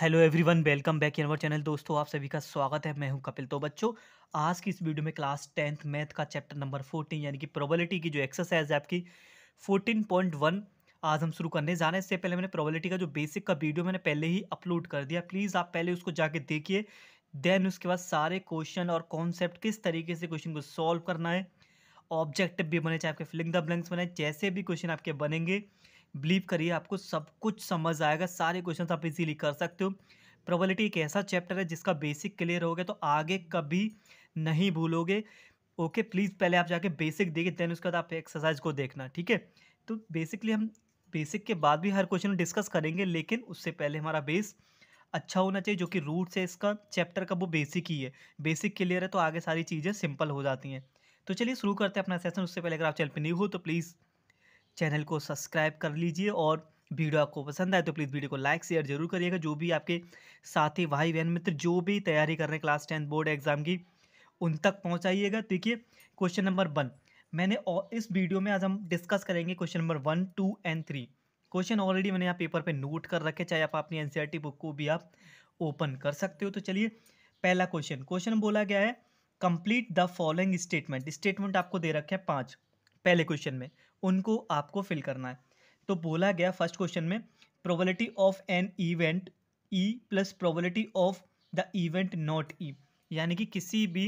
Hello everyone welcome back in our channel दोस्तों आप सभी का स्वागत है मैं हूं कपिल तो बच्चों आज की इस वीडियो में क्लास टेंथ मैथ का चैप्टर नंबर फोर्टीन यानी कि प्रोबेबिलिटी की जो एक्सरसाइज है आपकी फोर्टीन पॉइंट वन आज हम शुरू करने जाने रहे इससे पहले मैंने प्रोबेबिलिटी का जो बेसिक का वीडियो मैंने पहले ही अपलोड कर दिया प्लीज़ आप पहले उसको जाके देखिए देन उसके बाद सारे क्वेश्चन और कॉन्सेप्ट किस तरीके से क्वेश्चन को सॉल्व करना है ऑब्जेक्टिव भी बने चाहे आपके फिलिंग द ब्लैंक्स बने जैसे भी क्वेश्चन आपके बनेंगे बिलीव करिए आपको सब कुछ समझ आएगा सारे क्वेश्चन आप इजीली कर सकते हो प्रोबेबिलिटी एक ऐसा चैप्टर है जिसका बेसिक क्लियर हो गया तो आगे कभी नहीं भूलोगे ओके प्लीज़ पहले आप जाके बेसिक देखिए देन उसके बाद आप एक्सरसाइज को देखना ठीक है तो बेसिकली हम बेसिक के बाद भी हर क्वेश्चन डिस्कस करेंगे लेकिन उससे पहले हमारा बेस अच्छा होना चाहिए जो कि रूट्स है इसका चैप्टर का वो बेसिक ही है बेसिक क्लियर है तो आगे सारी चीज़ें सिंपल हो जाती हैं तो चलिए शुरू करते हैं अपना सेशन उससे पहले अगर आप चैनल पर नहीं हो तो प्लीज़ चैनल को सब्सक्राइब कर लीजिए और वीडियो आपको पसंद आए तो प्लीज़ वीडियो को लाइक शेयर जरूर करिएगा जो भी आपके साथी भाई बहन मित्र जो भी तैयारी कर रहे हैं क्लास टेंथ बोर्ड एग्ज़ाम की उन तक पहुँचाइएगा देखिए क्वेश्चन नंबर वन मैंने और इस वीडियो में आज हम डिस्कस करेंगे question number one two and three question already मैंने यहाँ पेपर पे नोट कर रखे चाहे आप अपनी एनसीईआरटी बुक को भी आप ओपन कर सकते हो तो चलिए पहला क्वेश्चन क्वेश्चन बोला गया है complete the following statement statement आपको दे रखे हैं पाँच पहले क्वेश्चन में उनको आपको फिल करना है तो बोला गया फर्स्ट क्वेश्चन में probability of an event E plus probability of the event not E यानी कि किसी भी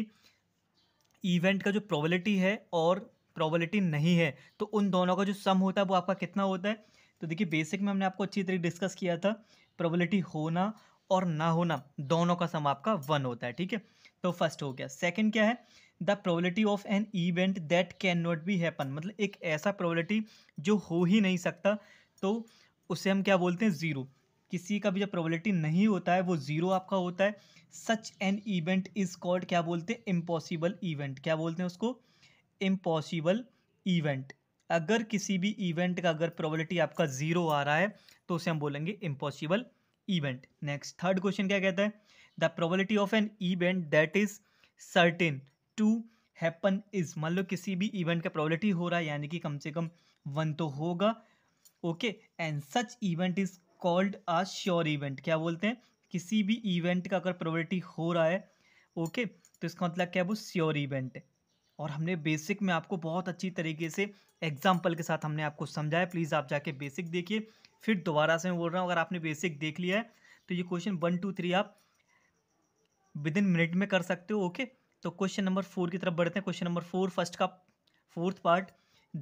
इवेंट का जो प्रोबेबिलिटी है और प्रोबेबिलिटी नहीं है तो उन दोनों का जो सम होता है वो आपका कितना होता है तो देखिए बेसिक में हमने आपको अच्छी तरीके डिस्कस किया था प्रोबेबिलिटी होना और ना होना दोनों का सम आपका वन होता है ठीक है तो फर्स्ट हो गया सेकंड क्या है the probability of an event that can not be happen मतलब एक ऐसा प्रोबलिटी जो हो ही नहीं सकता तो उसे हम क्या बोलते हैं ज़ीरो किसी का भी जब प्रोबलिटी नहीं होता है वो ज़ीरो आपका होता है such an event is called क्या बोलते हैं इम्पॉसिबल इवेंट क्या बोलते हैं उसको इम्पॉसिबल इवेंट अगर किसी भी इवेंट का अगर प्रोबेबिलिटी आपका ज़ीरो आ रहा है तो उसे हम बोलेंगे impossible event next third question क्या कहता है the probability of an event that is certain to happen is मान लो किसी भी इवेंट का प्रॉबलिटी हो रहा है यानी कि कम से कम वन तो होगा okay and such event is called a sure event क्या बोलते हैं किसी भी इवेंट का अगर प्रॉबलिटी हो रहा है ओके okay, तो इसका मतलब क्या है वो श्योर इवेंट है और हमने बेसिक में आपको बहुत अच्छी तरीके से एग्जाम्पल के साथ हमने आपको समझाया प्लीज़ आप जाके बेसिक देखिए फिर दोबारा से मैं बोल रहा हूँ अगर आपने बेसिक देख लिया है तो ये क्वेश्चन वन टू थ्री आप विद इन मिनट में कर सकते हो ओके okay? तो क्वेश्चन नंबर फोर की तरफ बढ़ते हैं क्वेश्चन नंबर फोर फर्स्ट का fourth part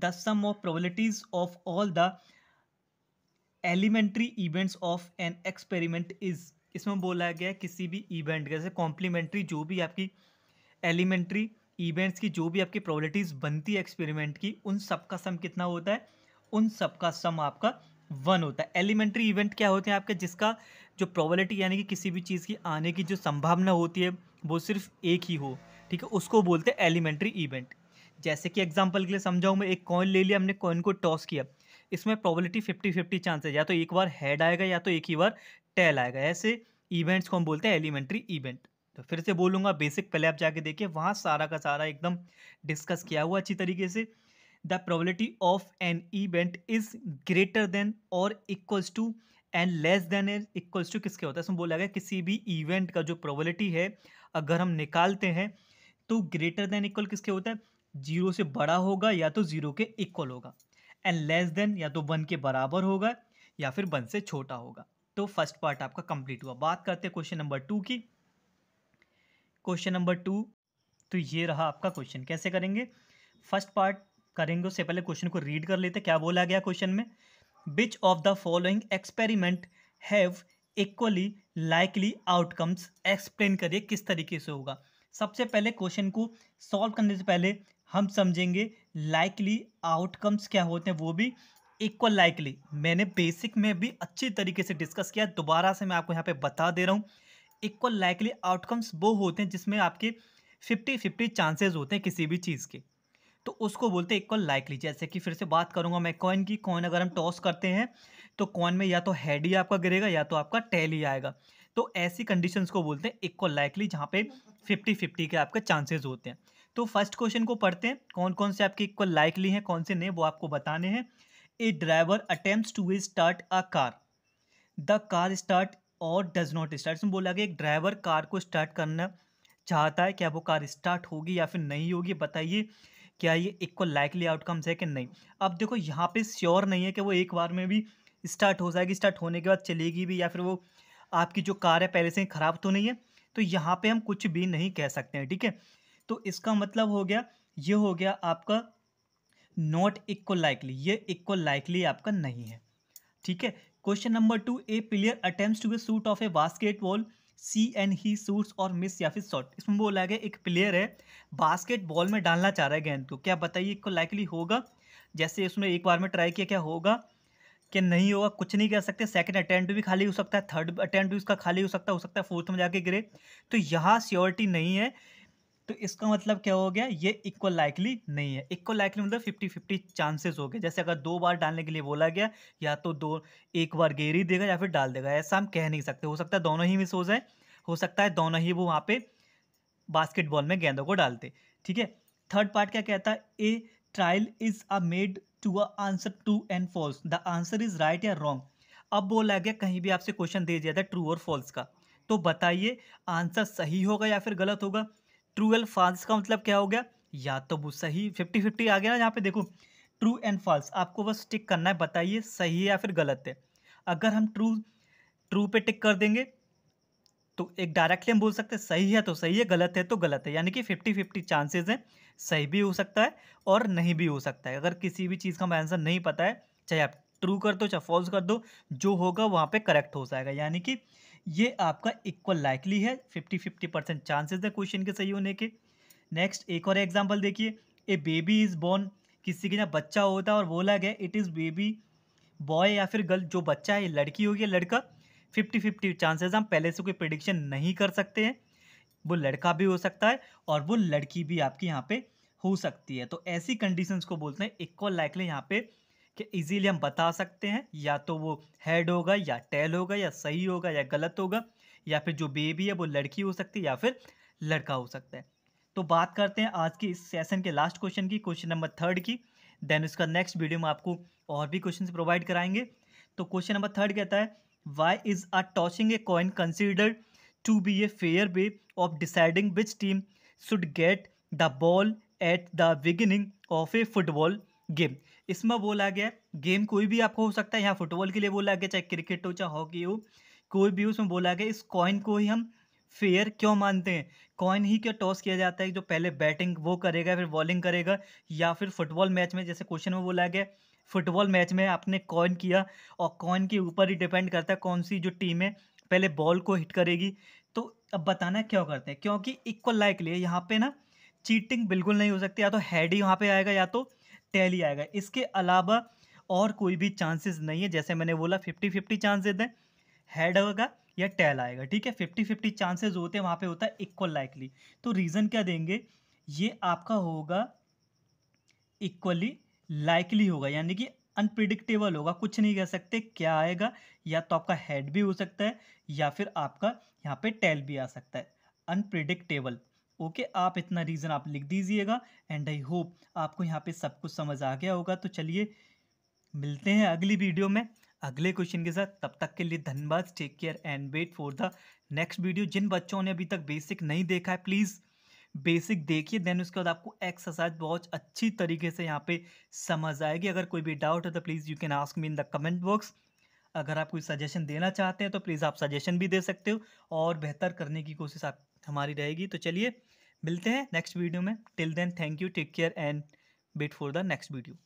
the sum of probabilities of all the elementary events of an experiment is इसमें बोला गया है किसी भी इवेंट जैसे कॉम्प्लीमेंट्री जो भी आपकी एलिमेंट्री इवेंट्स की जो भी आपकी प्रोबेबिलिटीज बनती है एक्सपेरिमेंट की उन सब का सम कितना होता है उन सब का सम आपका वन होता है एलिमेंट्री इवेंट क्या होते हैं आपके जिसका जो प्रोबेबिलिटी यानी कि किसी भी चीज़ की आने की जो संभावना होती है वो सिर्फ एक ही हो ठीक है उसको बोलते हैं एलिमेंट्री इवेंट जैसे कि एग्जाम्पल के लिए समझाऊँ मैं एक कॉइन ले लिया हमने कॉइन को टॉस किया इसमें प्रॉबिलिटी फिफ्टी फिफ्टी चांस है या तो एक बार हेड आएगा या तो एक ही बार टेल आएगा ऐसे इवेंट्स को हम बोलते हैं एलिमेंट्री इवेंट तो फिर से बोलूँगा बेसिक पहले आप जाके देखिए वहाँ सारा का सारा एकदम डिस्कस किया हुआ अच्छी तरीके से the probability of an event is greater than और equals to and less than is equals to किसके होता है इसमें बोला गया किसी भी इवेंट का जो प्रोबेबिलिटी है अगर हम निकालते हैं तो ग्रेटर देन इक्वल किसके होता है जीरो से बड़ा होगा या तो जीरो के इक्वल होगा एंड लेस देन या तो वन के बराबर होगा या फिर वन से छोटा होगा तो फर्स्ट पार्ट आपका कंप्लीट हुआ बात करते हैं क्वेश्चन नंबर टू की क्वेश्चन नंबर टू तो ये रहा आपका क्वेश्चन कैसे करेंगे फर्स्ट पार्ट करेंगे उससे पहले क्वेश्चन को रीड कर लेते क्या बोला गया क्वेश्चन में which of the following experiment have equally likely outcomes explain करिए किस तरीके से होगा सबसे पहले क्वेश्चन को सॉल्व करने से पहले हम समझेंगे लाइकली आउटकम्स क्या होते हैं वो भी इक्वल लाइकली मैंने बेसिक में भी अच्छी तरीके से डिस्कस किया दोबारा से मैं आपको यहाँ पे बता दे रहा हूँ इक्वल लाइकली आउटकम्स वो होते हैं जिसमें आपके फिफ्टी फिफ्टी चांसेस होते हैं किसी भी चीज़ के तो उसको बोलते हैं इक्वल लाइकली जैसे कि फिर से बात करूँगा मैं कॉइन की कॉइन अगर हम टॉस करते हैं तो कॉइन में या तो हेड ही आपका गिरेगा या तो आपका टेल ही आएगा तो ऐसी कंडीशंस को बोलते हैं इक्वल लाइकली जहाँ पे फिफ्टी फिफ्टी के आपके चांसेस होते हैं तो फर्स्ट क्वेश्चन को पढ़ते हैं कौन कौन से आपके इक्वल लाइकली हैं कौन से नहीं वो आपको बताने हैं a driver attempt to start a car the car start or does not start इसमें बोला गया एक ड्राइवर कार को स्टार्ट करना चाहता है क्या वो कार स्टार्ट होगी या फिर नहीं होगी बताइए क्या ये इक्वल लाइकली आउटकम्स है कि नहीं अब देखो यहाँ पे श्योर नहीं है कि वो एक बार में भी स्टार्ट हो जाएगी स्टार्ट होने के बाद चलेगी भी या फिर वो आपकी जो कार है पहले से ही ख़राब तो नहीं है तो यहाँ पे हम कुछ भी नहीं कह सकते हैं ठीक है तो इसका मतलब हो गया ये हो गया आपका नॉट इक्वल लाइकली ये इक्वल लाइकली आपका नहीं है ठीक है question number two a player attempt to be shoot of a basketball see and he shoots or miss या फिर शॉट इसमें बोला गया एक प्लेयर है बास्केट बॉल में डालना चाह रहा है गेंद को क्या बताइए को लाइकली होगा जैसे उसने एक बार में ट्राई किया क्या होगा क्या नहीं होगा कुछ नहीं कर सकते सेकंड अटैम्प्ट भी खाली हो सकता है थर्ड अटैम्प्ट भी उसका खाली हो सकता हो सकता है फोर्थ में जाके गिरे तो यहाँ स्योरिटी नहीं है तो इसका मतलब क्या हो गया ये इक्वल लाइकली नहीं है इक्वल लाइकली मतलब फिफ्टी फिफ्टी चांसेस हो गए जैसे अगर दो बार डालने के लिए बोला गया या तो दो एक बार गेरी देगा या फिर डाल देगा ऐसा हम कह नहीं सकते हो सकता है दोनों ही मिस हो जाए हो सकता है दोनों ही वो वहाँ पे बास्केटबॉल में गेंदों को डालते ठीक है थर्ड पार्ट क्या कहता है a trial is a made to a answer true and false the answer is right या रॉन्ग अब बोला गया कहीं भी आपसे क्वेश्चन दे दिया था ट्रू और फॉल्स का तो बताइए आंसर सही होगा या फिर गलत होगा ट्रू एंड फॉल्स का मतलब क्या हो गया या तो वो सही फिफ्टी फिफ्टी आ गया ना यहाँ पे देखो ट्रू एंड फॉल्स आपको बस टिक करना है बताइए सही है या फिर गलत है अगर हम ट्रू ट्रू पे टिक कर देंगे तो एक डायरेक्टली हम बोल सकते हैं सही है तो सही है गलत है तो गलत है यानी कि फिफ्टी फिफ्टी चांसेस हैं सही भी हो सकता है और नहीं भी हो सकता है अगर किसी भी चीज़ का हमें आंसर नहीं पता है चाहे आप ट्रू कर दो चाहे फॉल्स कर दो जो होगा वहाँ पर करेक्ट हो जाएगा यानी कि ये आपका इक्वल लाइकली है फिफ्टी फिफ्टी परसेंट चांसेज है क्वेश्चन के सही होने के नेक्स्ट एक और एग्जाम्पल देखिए ए बेबी इज़ बॉर्न किसी के यहाँ बच्चा होता है और बोला गया इट इज़ बेबी बॉय या फिर गर्ल जो बच्चा है लड़की होगी लड़का फिफ्टी फिफ्टी चांसेज हम पहले से कोई प्रिडिक्शन नहीं कर सकते हैं वो लड़का भी हो सकता है और वो लड़की भी आपकी यहाँ पे हो सकती है तो ऐसी कंडीशंस को बोलते हैं इक्वल लाइकली यहाँ पे कि इजीली हम बता सकते हैं या तो वो हेड होगा या टेल होगा या सही होगा या गलत होगा या फिर जो बेबी है वो लड़की हो सकती है या फिर लड़का हो सकता है तो बात करते हैं आज की इस सेशन के लास्ट क्वेश्चन की क्वेश्चन नंबर थर्ड की देन उसका नेक्स्ट वीडियो में आपको और भी क्वेश्चन प्रोवाइड कराएंगे तो क्वेश्चन नंबर थर्ड कहता है why is are tossing a coin considered to be a fair way of deciding which team should get the ball at the beginning of a football game इसमें बोला गया game कोई भी आपको हो सकता है यहाँ फुटबॉल के लिए बोला गया चाहे क्रिकेट हो चाहे हॉकी हो कोई भी उसमें बोला गया इस कॉइन को ही हम फेयर क्यों मानते हैं कॉइन ही क्यों टॉस किया जाता है जो पहले बैटिंग वो करेगा फिर बॉलिंग करेगा या फिर फुटबॉल मैच में जैसे क्वेश्चन में बोला गया फुटबॉल मैच में आपने कॉइन किया और कॉइन के ऊपर ही डिपेंड करता है कौन सी जो टीम है पहले बॉल को हिट करेगी तो अब बताना क्यों करते हैं क्योंकि इक्वल लाइक लिए यहाँ पे ना चीटिंग बिल्कुल नहीं हो सकती या तो हेड ही वहाँ पे आएगा या तो टैली आएगा इसके अलावा और कोई भी चांसेस नहीं है जैसे मैंने बोला फिफ्टी फिफ्टी चांस देते हैं हेड होगा या टेल आएगा ठीक है फिफ्टी फिफ्टी चांसेस होते हैं वहाँ पे होता है इक्वल लाइकली तो रीज़न क्या देंगे ये आपका होगा इक्वली लाइकली होगा यानी कि अनप्रिडिक्टेबल होगा कुछ नहीं कह सकते क्या आएगा या तो आपका हेड भी हो सकता है या फिर आपका यहाँ पे टेल भी आ सकता है अनप्रिडिक्टेबल ओके आप इतना रीज़न आप लिख दीजिएगा एंड आई होप आपको यहाँ पे सब कुछ समझ आ गया होगा तो चलिए मिलते हैं अगली वीडियो में अगले क्वेश्चन के साथ तब तक के लिए धन्यवाद take care and wait for the next video जिन बच्चों ने अभी तक बेसिक नहीं देखा है प्लीज़ बेसिक देखिए देन उसके बाद आपको एक्सरसाइज बहुत अच्छी तरीके से यहाँ पे समझ आएगी अगर कोई भी डाउट है तो please you can ask me in the comment box अगर आप कोई सजेशन देना चाहते हैं तो प्लीज़ आप सजेशन भी दे सकते हो और बेहतर करने की कोशिश आप हमारी रहेगी तो चलिए मिलते हैं नेक्स्ट वीडियो में till then thank you take care and wait for the next video